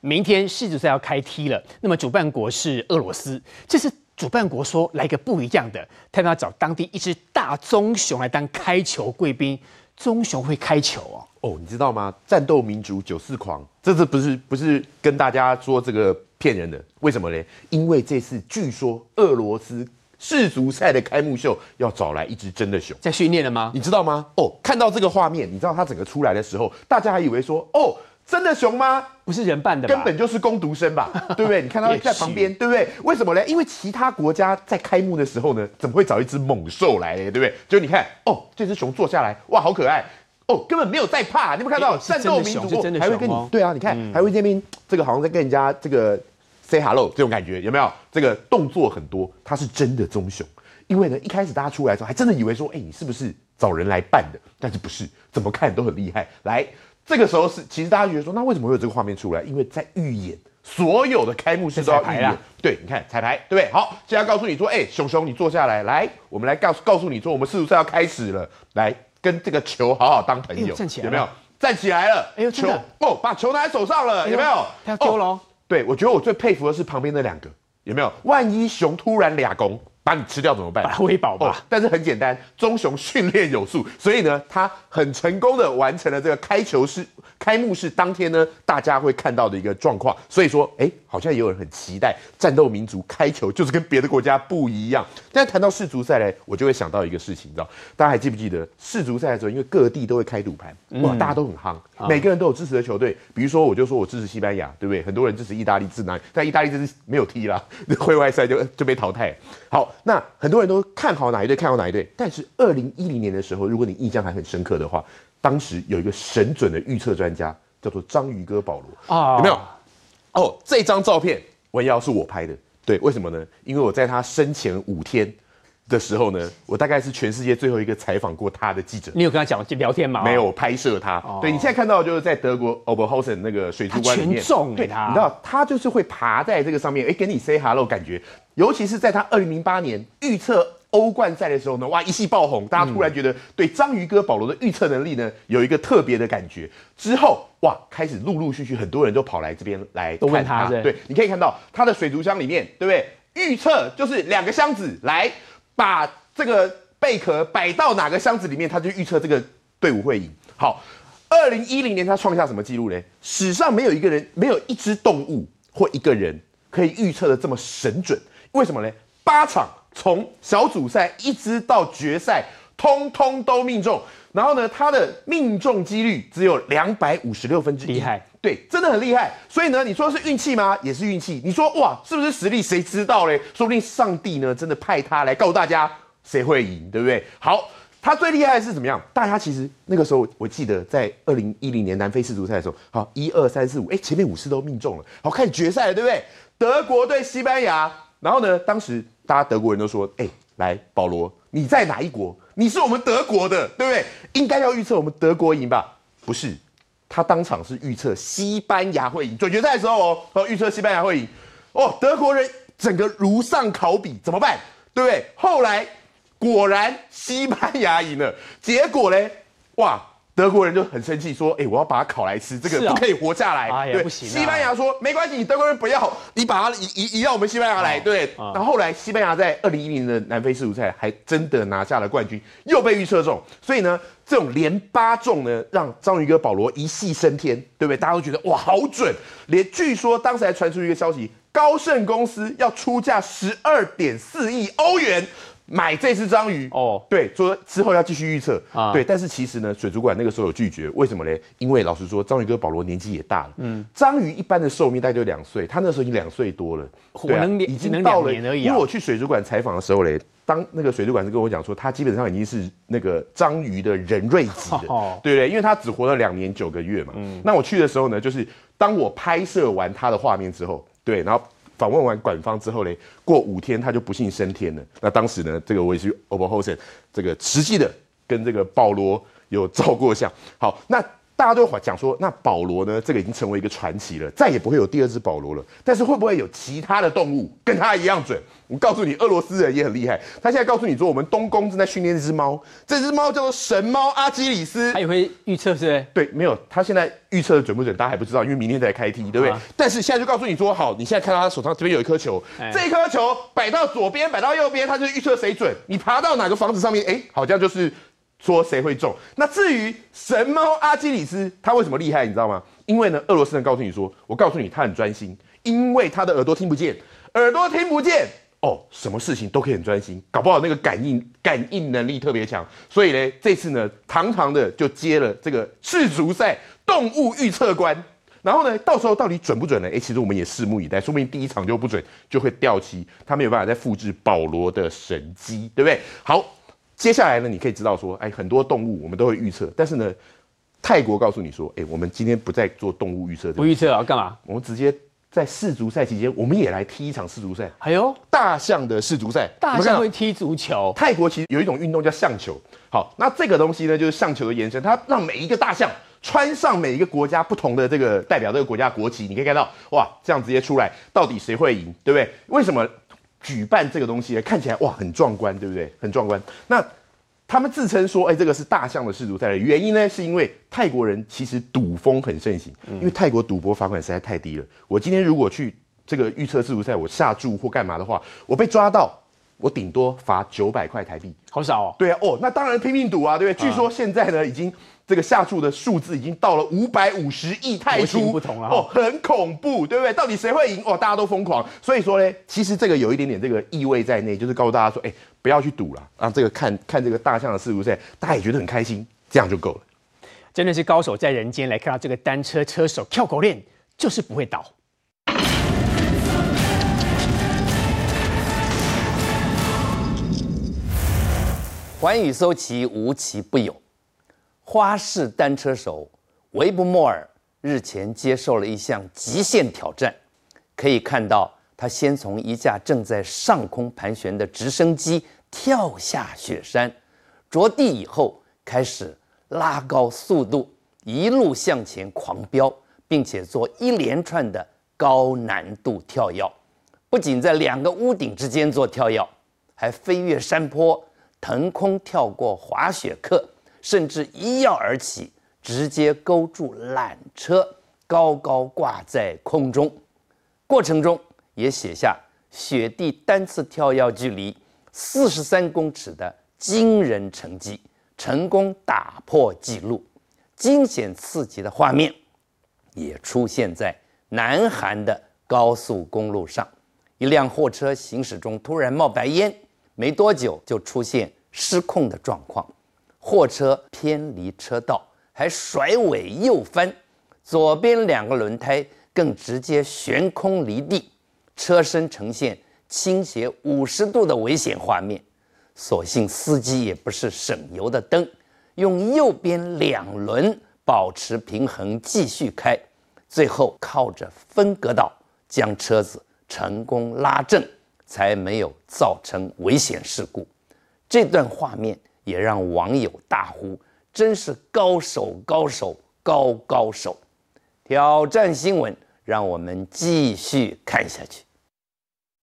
明天世足赛要开踢了，那么主办国是俄罗斯，这次主办国说来个不一样的，他要找当地一只大棕熊来当开球贵宾，棕熊会开球哦哦，你知道吗？战斗民族九四狂，这次不是不是跟大家说这个骗人的，为什么呢？因为这次据说俄罗斯。世足赛的开幕秀要找来一只真的熊，在训练了吗？你知道吗？哦，看到这个画面，你知道它整个出来的时候，大家还以为说，哦，真的熊吗？不是人扮的，根本就是公读生吧？[LAUGHS] 对不对？你看它在旁边，对不对？为什么呢？因为其他国家在开幕的时候呢，怎么会找一只猛兽来呢？对不对？就你看，哦，这只熊坐下来，哇，好可爱，哦，根本没有在怕，你有有看到？战斗民族，还会跟你对啊，你看还会这边，这个好像在跟人家这个。Say hello 这种感觉有没有？这个动作很多，他是真的棕熊。因为呢，一开始大家出来的时候，还真的以为说，哎，你是不是找人来扮的？但是不是？怎么看都很厉害。来，这个时候是，其实大家觉得说，那为什么会有这个画面出来？因为在预演，所有的开幕式都要预演。对，你看彩排，对不对？好，现在告诉你说，哎，熊熊，你坐下来。来，我们来告诉告诉你说，我们世足赛要开始了。来，跟这个球好好当朋友。站起来，有没有？站起来了。哎呦，球哦，把球拿在手上了，有没有？他要丢了。对，我觉得我最佩服的是旁边那两个，有没有？万一熊突然俩拱，把你吃掉怎么办？把它喂饱吧。但是很简单，棕熊训练有素，所以呢，它很成功的完成了这个开球式。开幕式当天呢，大家会看到的一个状况。所以说，哎，好像也有人很期待战斗民族开球，就是跟别的国家不一样。但谈到世足赛呢，我就会想到一个事情，你知道？大家还记不记得世足赛的时候，因为各地都会开赌盘，哇，大家都很夯，每个人都有支持的球队。比如说，我就说我支持西班牙，对不对？很多人支持意大利，自持但意大利就是没有踢啦，那 [LAUGHS] 会外赛就就被淘汰。好。那很多人都看好哪一队，看好哪一队。但是二零一零年的时候，如果你印象还很深刻的话，当时有一个神准的预测专家，叫做章鱼哥保罗啊，有没有？哦，这张照片弯要是我拍的，对，为什么呢？因为我在他生前五天。的时候呢，我大概是全世界最后一个采访过他的记者。你有跟他讲聊天吗？没有拍摄他。对你现在看到就是在德国 Oberhausen 那个水族馆里面，全中，对，他，你知道他就是会爬在这个上面，哎，跟你 say hello 感觉。尤其是在他二零零八年预测欧冠赛的时候呢，哇，一气爆红，大家突然觉得对章鱼哥保罗的预测能力呢有一个特别的感觉。之后哇，开始陆陆续续很多人都跑来这边来看他。对，你可以看到他的水族箱里面，对不对？预测就是两个箱子来。把这个贝壳摆到哪个箱子里面，他就预测这个队伍会赢。好，二零一零年他创下什么记录呢？史上没有一个人，没有一只动物或一个人可以预测的这么神准。为什么呢？八场从小组赛一直到决赛，通通都命中。然后呢，他的命中几率只有两百五十六分之一，厉害。对，真的很厉害。所以呢，你说是运气吗？也是运气。你说哇，是不是实力？谁知道嘞？说不定上帝呢，真的派他来告诉大家谁会赢，对不对？好，他最厉害的是怎么样？大家其实那个时候，我记得在二零一零年南非世足赛的时候，好，一二三四五，哎，前面五次都命中了。好，看决赛，对不对？德国对西班牙。然后呢，当时大家德国人都说，哎，来，保罗，你在哪一国？你是我们德国的，对不对？应该要预测我们德国赢吧？不是。他当场是预测西班牙会赢，准决赛的时候哦，哦预测西班牙会赢，哦德国人整个如丧考比怎么办，对不对？后来果然西班牙赢了，结果呢？哇！德国人就很生气，说：“哎，我要把它烤来吃，这个不可以活下来。”对，西班牙说：“没关系，德国人不要，你把它移移移到我们西班牙来。”对，然后来西班牙在二零一零的南非世足赛还真的拿下了冠军，又被预测中，所以呢，这种连八中呢，让章鱼哥保罗一气升天，对不对？大家都觉得哇，好准！连据说当时还传出一个消息，高盛公司要出价十二点四亿欧元。买这只章鱼哦，对，说之后要继续预测，对，但是其实呢，水族馆那个时候有拒绝，为什么呢？因为老实说，章鱼哥保罗年纪也大了，嗯，章鱼一般的寿命大概就两岁，他那时候已经两岁多了，对，已经到了，因为我去水族馆采访的时候嘞，当那个水族馆是跟我讲说，他基本上已经是那个章鱼的人瑞级的，[LAUGHS] 对不对？因为他只活了两年九个月嘛，嗯，那我去的时候呢，就是当我拍摄完他的画面之后，对，然后。访问完管方之后呢，过五天他就不幸升天了。那当时呢，这个我也是 o v e r h o l t e 这个实际的跟这个保罗有照过相。好，那。大家都会讲说，那保罗呢？这个已经成为一个传奇了，再也不会有第二只保罗了。但是会不会有其他的动物跟他一样准？我告诉你，俄罗斯人也很厉害。他现在告诉你说，我们东宫正在训练这只猫，这只猫叫做神猫阿基里斯。它也会预测，是不对？对，没有。他现在预测的准不准，大家还不知道，因为明天才开踢，对不对？但是现在就告诉你说，好，你现在看到他手上这边有一颗球，这一颗球摆到左边，摆到右边，他就预测谁准。你爬到哪个房子上面，哎，好像就是。说谁会中？那至于神猫阿基里斯，他为什么厉害？你知道吗？因为呢，俄罗斯人告诉你说，我告诉你，他很专心，因为他的耳朵听不见，耳朵听不见哦，什么事情都可以很专心，搞不好那个感应感应能力特别强，所以呢，这次呢，堂堂的就接了这个世足赛动物预测官，然后呢，到时候到底准不准呢？哎，其实我们也拭目以待，说不定第一场就不准，就会掉期，他没有办法再复制保罗的神机，对不对？好。接下来呢，你可以知道说，哎，很多动物我们都会预测，但是呢，泰国告诉你说，哎，我们今天不再做动物预测。不预测要干嘛？我们直接在世足赛期间，我们也来踢一场世足赛。还有大象的世足赛。大象会踢足球？泰国其实有一种运动叫象球。好，那这个东西呢，就是象球的延伸，它让每一个大象穿上每一个国家不同的这个代表这个国家国旗，你可以看到，哇，这样直接出来，到底谁会赢，对不对？为什么？举办这个东西看起来哇很壮观，对不对？很壮观。那他们自称说，哎，这个是大象的世足赛。原因呢，是因为泰国人其实赌风很盛行，因为泰国赌博罚款实在太低了。我今天如果去这个预测世足赛，我下注或干嘛的话，我被抓到。我顶多罚九百块台币，好少哦。对啊，哦，那当然拼命赌啊，对不对？据说现在呢，已经这个下注的数字已经到了五百五十亿泰铢，不同了哦，很恐怖，对不对？到底谁会赢？哦，大家都疯狂。所以说呢，其实这个有一点点这个意味在内，就是告诉大家说，哎，不要去赌了啊。这个看看这个大象的世足赛，大家也觉得很开心，这样就够了。真的是高手在人间，来看到这个单车车手跳狗链，就是不会倒。寰宇搜奇无奇不有，花式单车手维布莫尔日前接受了一项极限挑战。可以看到，他先从一架正在上空盘旋的直升机跳下雪山，着地以后开始拉高速度，一路向前狂飙，并且做一连串的高难度跳跃。不仅在两个屋顶之间做跳跃，还飞跃山坡。腾空跳过滑雪课，甚至一跃而起，直接勾住缆车，高高挂在空中。过程中也写下雪地单次跳跃距离四十三公尺的惊人成绩，成功打破纪录。惊险刺激的画面也出现在南韩的高速公路上，一辆货车行驶中突然冒白烟。没多久就出现失控的状况，货车偏离车道，还甩尾右翻，左边两个轮胎更直接悬空离地，车身呈现倾斜五十度的危险画面。所幸司机也不是省油的灯，用右边两轮保持平衡继续开，最后靠着分隔岛将车子成功拉正。才没有造成危险事故，这段画面也让网友大呼：“真是高手高手高高手！”挑战新闻，让我们继续看下去。